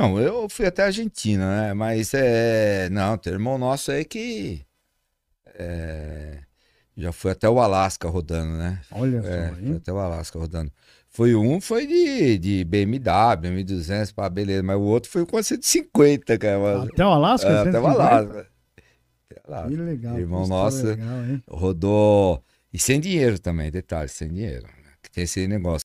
Não, eu fui até a Argentina, né? Mas é. Não, tem irmão nosso aí que. É... já foi até o Alasca rodando, né? Olha é, só. É, até o Alasca rodando. Foi um, foi de, de BMW, M200, pá, beleza. Mas o outro foi com 150, cara. Até o Alasca? É, até o Alasca. Que legal. Irmão nosso legal, rodou. E sem dinheiro também, detalhe, sem dinheiro. Né? Que tem esse negócio.